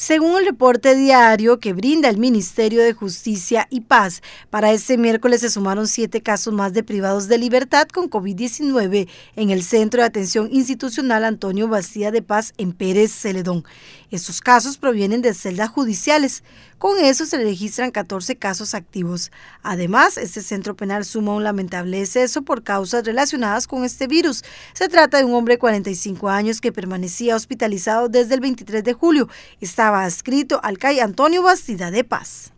Según el reporte diario que brinda el Ministerio de Justicia y Paz, para este miércoles se sumaron siete casos más de privados de libertad con COVID-19 en el Centro de Atención Institucional Antonio Bastía de Paz en Pérez Celedón. Estos casos provienen de celdas judiciales. Con eso se registran 14 casos activos. Además, este centro penal suma un lamentable exceso por causas relacionadas con este virus. Se trata de un hombre de 45 años que permanecía hospitalizado desde el 23 de julio. Escrito al CAI Antonio Bastida de Paz.